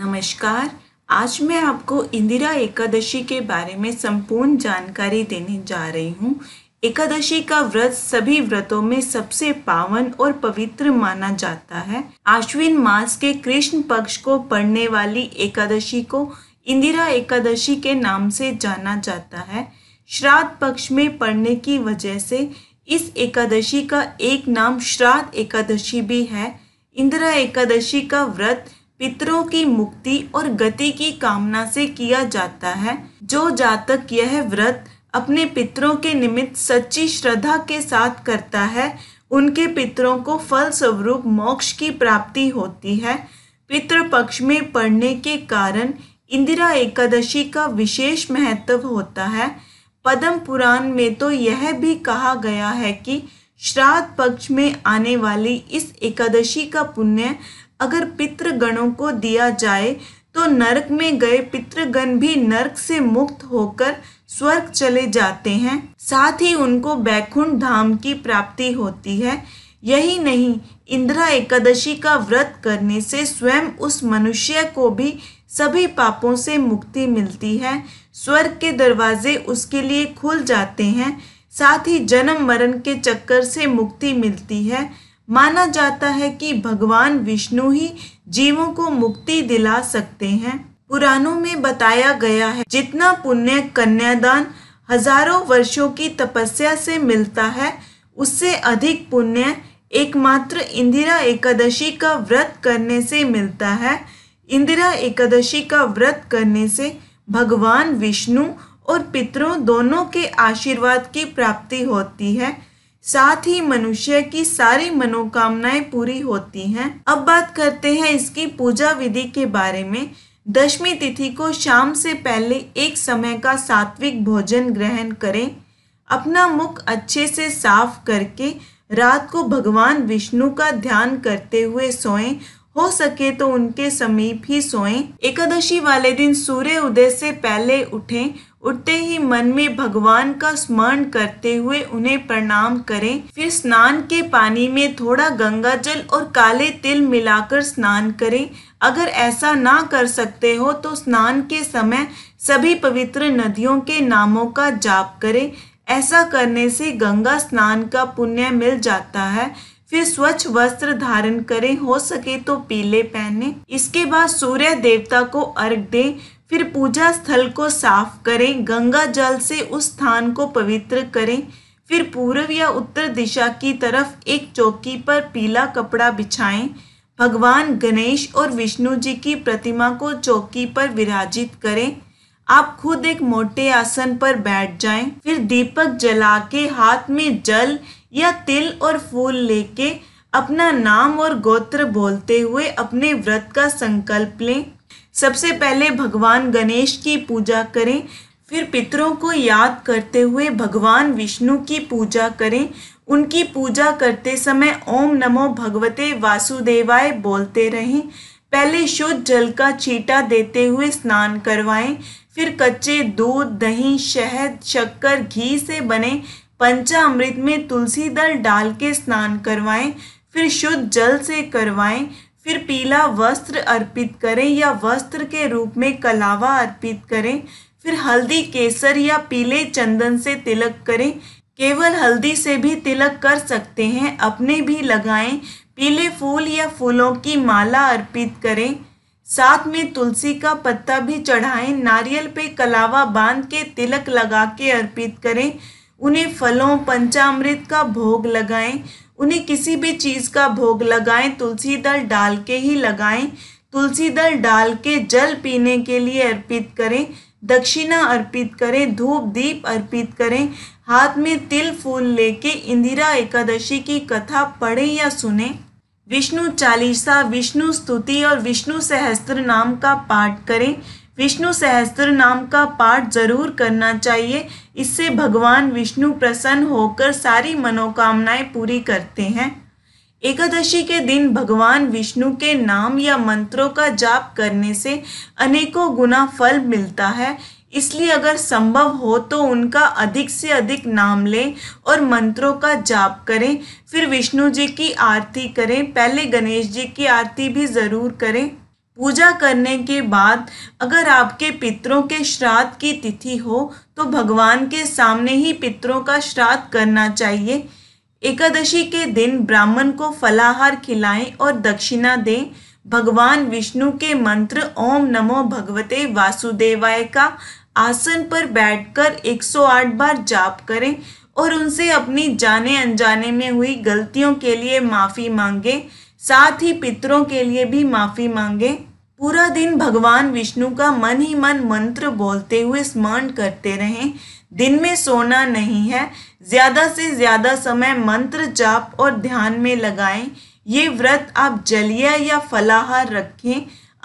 नमस्कार आज मैं आपको इंदिरा एकादशी के बारे में संपूर्ण जानकारी देने जा रही हूँ एकादशी का व्रत सभी व्रतों में सबसे पावन और पवित्र माना जाता है आश्विन मास के कृष्ण पक्ष को पढ़ने वाली एकादशी को इंदिरा एकादशी के नाम से जाना जाता है श्राद्ध पक्ष में पढ़ने की वजह से इस एकादशी का एक नाम श्राद्ध एकादशी भी है इंदिरा एकादशी का व्रत पितरों की मुक्ति और गति की कामना से किया जाता है जो जातक यह व्रत अपने पितरों के निमित्त सच्ची श्रद्धा के साथ करता है उनके पितरों को फल स्वरूप मोक्ष की प्राप्ति होती है पितृ पक्ष में पढ़ने के कारण इंदिरा एकादशी का विशेष महत्व होता है पद्म पुराण में तो यह भी कहा गया है कि श्राद्ध पक्ष में आने वाली इस एकादशी का पुण्य अगर पितृगणों को दिया जाए तो नरक में गए पितृगण भी नरक से मुक्त होकर स्वर्ग चले जाते हैं साथ ही उनको बैकुंठ धाम की प्राप्ति होती है यही नहीं इंदिरा एकादशी का व्रत करने से स्वयं उस मनुष्य को भी सभी पापों से मुक्ति मिलती है स्वर्ग के दरवाजे उसके लिए खुल जाते हैं साथ ही जन्म मरण के चक्कर से मुक्ति मिलती है माना जाता है कि भगवान विष्णु ही जीवों को मुक्ति दिला सकते हैं पुराणों में बताया गया है जितना पुण्य कन्यादान हजारों वर्षों की तपस्या से मिलता है उससे अधिक पुण्य एकमात्र इंदिरा एकादशी का व्रत करने से मिलता है इंदिरा एकादशी का व्रत करने से भगवान विष्णु और पितरों दोनों के आशीर्वाद की प्राप्ति होती है साथ ही मनुष्य की सारी मनोकामनाएं पूरी होती हैं अब बात करते हैं इसकी पूजा विधि के बारे में दशमी तिथि को शाम से पहले एक समय का सात्विक भोजन ग्रहण करें अपना मुख अच्छे से साफ करके रात को भगवान विष्णु का ध्यान करते हुए सोएं हो सके तो उनके समीप ही सोएं। एकादशी वाले दिन सूर्य उदय से पहले उठें उठते ही मन में भगवान का स्मरण करते हुए उन्हें प्रणाम करें फिर स्नान के पानी में थोड़ा गंगा जल और काले तिल मिलाकर स्नान करें अगर ऐसा ना कर सकते हो तो स्नान के समय सभी पवित्र नदियों के नामों का जाप करें ऐसा करने से गंगा स्नान का पुण्य मिल जाता है फिर स्वच्छ वस्त्र धारण करें हो सके तो पीले पहने इसके बाद सूर्य देवता को अर्घ दें फिर पूजा स्थल को साफ करें गंगा जल से उस स्थान को पवित्र करें फिर पूर्व या उत्तर दिशा की तरफ एक चौकी पर पीला कपड़ा बिछाएं भगवान गणेश और विष्णु जी की प्रतिमा को चौकी पर विराजित करें आप खुद एक मोटे आसन पर बैठ जाएं, फिर दीपक जला के हाथ में जल या तिल और फूल लेके अपना नाम और गोत्र बोलते हुए अपने व्रत का संकल्प लें सबसे पहले भगवान गणेश की पूजा करें फिर पितरों को याद करते हुए भगवान विष्णु की पूजा करें उनकी पूजा करते समय ओम नमो भगवते वासुदेवाय बोलते रहें पहले शुद्ध जल का छीटा देते हुए स्नान करवाएं फिर कच्चे दूध दही शहद शक्कर घी से बने पंचामृत में तुलसी दल डाल के स्नान करवाएं फिर शुद्ध जल से करवाएं फिर पीला वस्त्र अर्पित करें या वस्त्र के रूप में कलावा अर्पित करें फिर हल्दी केसर या पीले चंदन से तिलक करें केवल हल्दी से भी तिलक कर सकते हैं अपने भी लगाएं पीले फूल या फूलों की माला अर्पित करें साथ में तुलसी का पत्ता भी चढ़ाएं नारियल पे कलावा बांध के तिलक लगा के अर्पित करें उन्हें फलों पंचामृत का भोग लगाएं उन्हें किसी भी चीज़ का भोग लगाएं तुलसी दल डाल के ही लगाएं तुलसी दल डाल के जल पीने के लिए अर्पित करें दक्षिणा अर्पित करें धूप दीप अर्पित करें हाथ में तिल फूल लेके इंदिरा एकादशी की कथा पढ़ें या सुने विष्णु चालीसा विष्णु स्तुति और विष्णु सहस्त्र नाम का पाठ करें विष्णु सहस्त्र नाम का पाठ जरूर करना चाहिए इससे भगवान विष्णु प्रसन्न होकर सारी मनोकामनाएं पूरी करते हैं एकादशी के दिन भगवान विष्णु के नाम या मंत्रों का जाप करने से अनेकों गुना फल मिलता है इसलिए अगर संभव हो तो उनका अधिक से अधिक नाम लें और मंत्रों का जाप करें फिर विष्णु जी की आरती करें पहले गणेश जी की आरती भी ज़रूर करें पूजा करने के बाद अगर आपके पितरों के श्राद्ध की तिथि हो तो भगवान के सामने ही पितरों का श्राद्ध करना चाहिए एकादशी के दिन ब्राह्मण को फलाहार खिलाएं और दक्षिणा दें भगवान विष्णु के मंत्र ओम नमो भगवते वासुदेवाय का आसन पर बैठकर 108 बार जाप करें और उनसे अपनी जाने अनजाने में हुई गलतियों के लिए माफ़ी मांगें साथ ही पितरों के लिए भी माफी मांगे पूरा दिन भगवान विष्णु का मन ही मन मंत्र बोलते हुए स्मरण करते रहें दिन में सोना नहीं है ज़्यादा से ज़्यादा समय मंत्र जाप और ध्यान में लगाएं ये व्रत आप जलिया या फलाहार रखें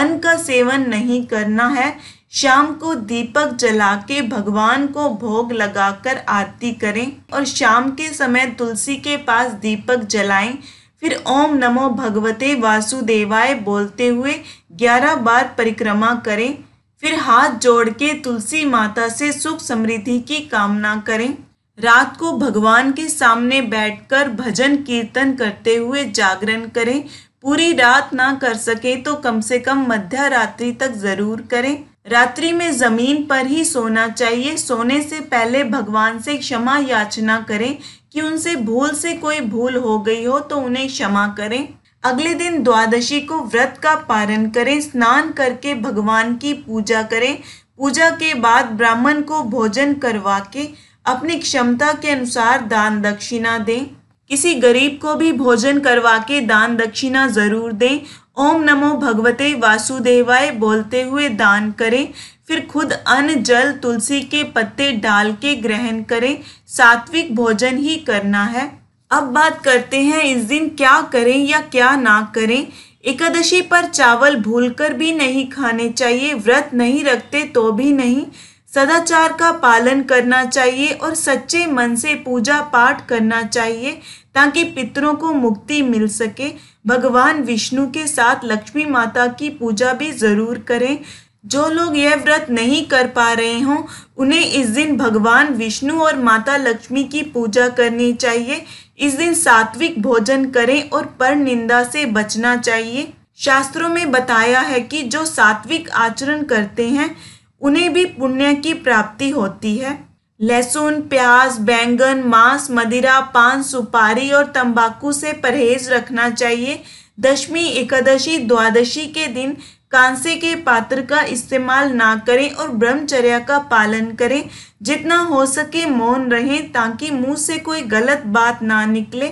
अन्न का सेवन नहीं करना है शाम को दीपक जला के भगवान को भोग लगाकर आरती करें और शाम के समय तुलसी के पास दीपक जलाएं फिर ओम नमो भगवते वासुदेवाय बोलते हुए ग्यारह बार परिक्रमा करें फिर हाथ जोड़ के तुलसी माता से सुख समृद्धि की कामना करें रात को भगवान के सामने बैठकर भजन कीर्तन करते हुए जागरण करें पूरी रात ना कर सके तो कम से कम मध्य रात्रि तक जरूर करें रात्रि में जमीन पर ही सोना चाहिए सोने से पहले भगवान से क्षमा याचना करें कि उनसे भूल से कोई भूल हो गई हो तो उन्हें क्षमा करें अगले दिन द्वादशी को व्रत का पारण करें स्नान करके भगवान की पूजा करें पूजा के बाद ब्राह्मण को भोजन करवा के अपनी क्षमता के अनुसार दान दक्षिणा दें किसी गरीब को भी भोजन करवा के दान दक्षिणा ज़रूर दें ओम नमो भगवते वासुदेवाय बोलते हुए दान करें फिर खुद अन्न जल तुलसी के पत्ते डाल के ग्रहण करें सात्विक भोजन ही करना है अब बात करते हैं इस दिन क्या करें या क्या ना करें एकादशी पर चावल भूलकर भी नहीं खाने चाहिए व्रत नहीं रखते तो भी नहीं सदाचार का पालन करना चाहिए और सच्चे मन से पूजा पाठ करना चाहिए ताकि पितरों को मुक्ति मिल सके भगवान विष्णु के साथ लक्ष्मी माता की पूजा भी ज़रूर करें जो लोग यह व्रत नहीं कर पा रहे हों उन्हें इस दिन भगवान विष्णु और माता लक्ष्मी की पूजा करनी चाहिए इस दिन सात्विक भोजन करें और पर निंदा से बचना चाहिए शास्त्रों में बताया है कि जो सात्विक आचरण करते हैं उन्हें भी पुण्य की प्राप्ति होती है लहसुन प्याज बैंगन मांस मदिरा पान सुपारी और तंबाकू से परहेज रखना चाहिए दशमी एकादशी द्वादशी के दिन कांसे के पात्र का इस्तेमाल ना करें और ब्रह्मचर्या का पालन करें जितना हो सके मौन रहें ताकि मुंह से कोई गलत बात ना निकले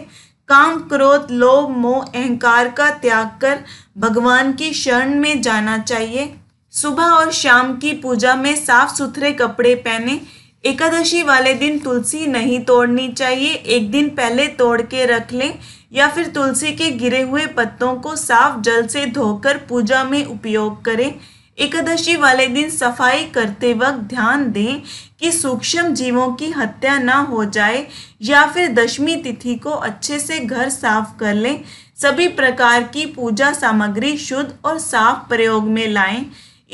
काम क्रोध लोभ मोह अहंकार का त्याग कर भगवान की शरण में जाना चाहिए सुबह और शाम की पूजा में साफ सुथरे कपड़े पहने एकादशी वाले दिन तुलसी नहीं तोड़नी चाहिए एक दिन पहले तोड़ के रख लें या फिर तुलसी के गिरे हुए पत्तों को साफ जल से धोकर पूजा में उपयोग करें एकादशी वाले दिन सफाई करते वक्त ध्यान दें कि सूक्ष्म जीवों की हत्या ना हो जाए या फिर दशमी तिथि को अच्छे से घर साफ कर लें सभी प्रकार की पूजा सामग्री शुद्ध और साफ प्रयोग में लाएं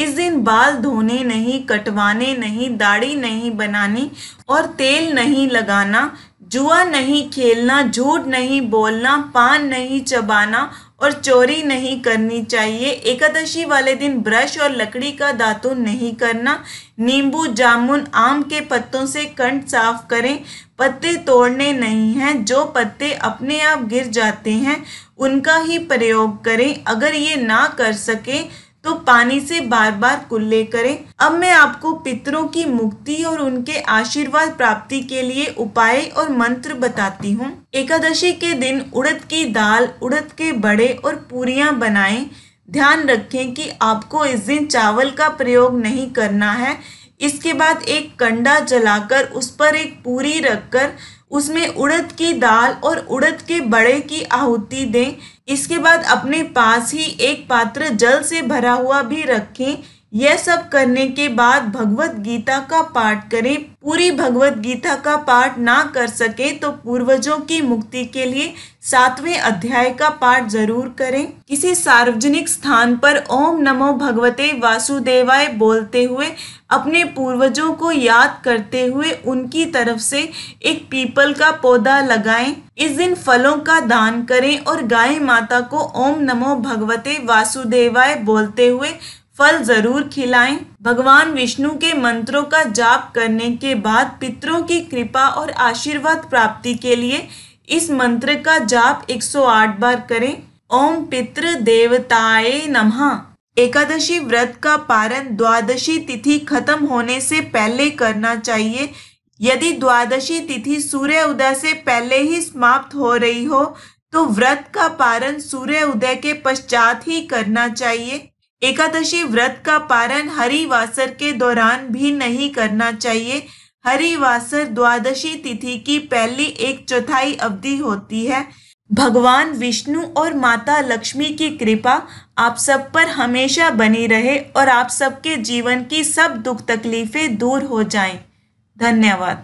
इस दिन बाल धोने नहीं कटवाने नहीं दाढ़ी नहीं बनानी और तेल नहीं लगाना जुआ नहीं खेलना झूठ नहीं बोलना पान नहीं चबाना और चोरी नहीं करनी चाहिए एकादशी वाले दिन ब्रश और लकड़ी का दातुन नहीं करना नींबू जामुन आम के पत्तों से कंठ साफ करें पत्ते तोड़ने नहीं हैं जो पत्ते अपने आप गिर जाते हैं उनका ही प्रयोग करें अगर ये ना कर सकें तो पानी से बार बार कुल्ले करें अब मैं आपको पितरों की मुक्ति और उनके आशीर्वाद प्राप्ति के लिए उपाय और मंत्र बताती हूँ एकादशी के दिन उड़द की दाल उड़द के बड़े और पूरियाँ बनाएं ध्यान रखें कि आपको इस दिन चावल का प्रयोग नहीं करना है इसके बाद एक कंडा जलाकर उस पर एक पूरी रखकर उसमें उड़द की दाल और उड़द के बड़े की आहुति दें इसके बाद अपने पास ही एक पात्र जल से भरा हुआ भी रखें यह सब करने के बाद भगवत गीता का पाठ करें पूरी भगवत गीता का पाठ ना कर सके तो पूर्वजों की मुक्ति के लिए सातवें अध्याय का पाठ जरूर करें किसी सार्वजनिक स्थान पर ओम नमो भगवते वासुदेवाय बोलते हुए अपने पूर्वजों को याद करते हुए उनकी तरफ से एक पीपल का पौधा लगाएं इस दिन फलों का दान करें और गाय माता को ओम नमो भगवते वासुदेवाय बोलते हुए फल जरूर खिलाएं भगवान विष्णु के मंत्रों का जाप करने के बाद पितरों की कृपा और आशीर्वाद प्राप्ति के लिए इस मंत्र का जाप 108 बार करें ओम पितृ देवताए नमः एकादशी व्रत का पारण द्वादशी तिथि खत्म होने से पहले करना चाहिए यदि द्वादशी तिथि सूर्य उदय से पहले ही समाप्त हो रही हो तो व्रत का पारण सूर्य उदय के पश्चात ही करना चाहिए एकादशी व्रत का पारण हरिवासर के दौरान भी नहीं करना चाहिए हरिवासर द्वादशी तिथि की पहली एक चौथाई अवधि होती है भगवान विष्णु और माता लक्ष्मी की कृपा आप सब पर हमेशा बनी रहे और आप सबके जीवन की सब दुख तकलीफें दूर हो जाएं। धन्यवाद